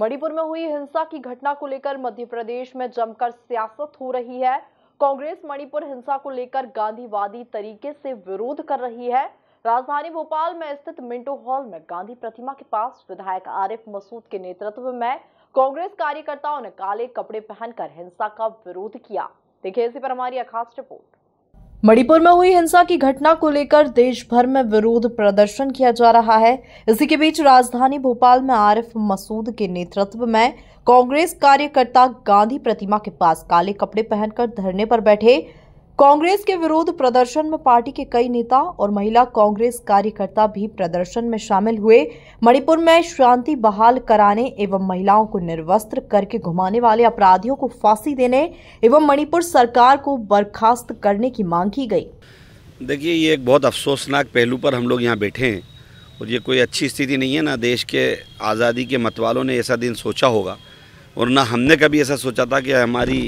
मणिपुर में हुई हिंसा की घटना को लेकर मध्य प्रदेश में जमकर सियासत हो रही है कांग्रेस मणिपुर हिंसा को लेकर गांधीवादी तरीके से विरोध कर रही है राजधानी भोपाल में स्थित मिंटो हॉल में गांधी प्रतिमा के पास विधायक आरिफ मसूद के नेतृत्व में कांग्रेस कार्यकर्ताओं ने काले कपड़े पहनकर हिंसा का विरोध किया देखिए इसी पर हमारी खास रिपोर्ट मणिपुर में हुई हिंसा की घटना को लेकर देश भर में विरोध प्रदर्शन किया जा रहा है इसी के बीच राजधानी भोपाल में आरिफ मसूद के नेतृत्व में कांग्रेस कार्यकर्ता गांधी प्रतिमा के पास काले कपड़े पहनकर धरने पर बैठे कांग्रेस के विरोध प्रदर्शन में पार्टी के कई नेता और महिला कांग्रेस कार्यकर्ता भी प्रदर्शन में शामिल हुए मणिपुर में शांति बहाल कराने एवं महिलाओं को निर्वस्त्र करके घुमाने वाले अपराधियों को फांसी देने एवं मणिपुर सरकार को बर्खास्त करने की मांग की गई देखिए ये एक बहुत अफसोसनाक पहलू पर हम लोग यहाँ बैठे हैं और ये कोई अच्छी स्थिति नहीं है ना देश के आज़ादी के मतवालों ने ऐसा दिन सोचा होगा और ना हमने कभी ऐसा सोचा था कि हमारी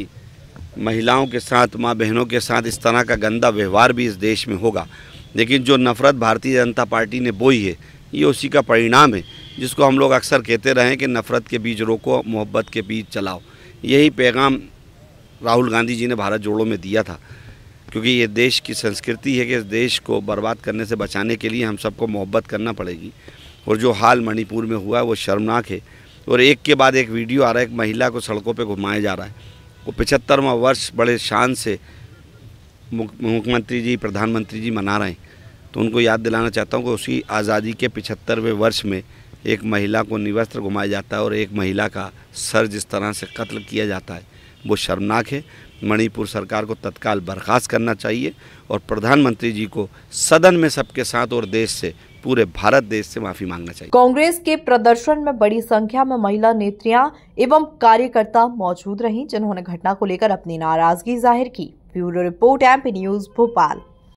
महिलाओं के साथ माँ बहनों के साथ इस तरह का गंदा व्यवहार भी इस देश में होगा लेकिन जो नफ़रत भारतीय जनता पार्टी ने बोई है ये उसी का परिणाम है जिसको हम लोग अक्सर कहते रहें कि नफ़रत के बीच रोको मोहब्बत के बीच चलाओ यही पैगाम राहुल गांधी जी ने भारत जोड़ों में दिया था क्योंकि ये देश की संस्कृति है कि इस देश को बर्बाद करने से बचाने के लिए हम सबको मोहब्बत करना पड़ेगी और जो हाल मणिपुर में हुआ है वो शर्मनाक है और एक के बाद एक वीडियो आ रहा है एक महिला को सड़कों पे घुमाया जा रहा है वो पचहत्तरवा वर्ष बड़े शान से मुख्यमंत्री जी प्रधानमंत्री जी मना रहे हैं तो उनको याद दिलाना चाहता हूँ कि उसी आज़ादी के पिछहत्तरवें वर्ष में एक महिला को निवस्त्र घुमाया जाता है और एक महिला का सर जिस तरह से कत्ल किया जाता है वो शर्मनाक है मणिपुर सरकार को तत्काल बर्खास्त करना चाहिए और प्रधानमंत्री जी को सदन में सबके साथ और देश से पूरे भारत देश से माफी मांगना चाहिए कांग्रेस के प्रदर्शन में बड़ी संख्या में महिला नेत्रियां एवं कार्यकर्ता मौजूद रहीं जिन्होंने घटना को लेकर अपनी नाराजगी जाहिर की bureau report MP news Bhopal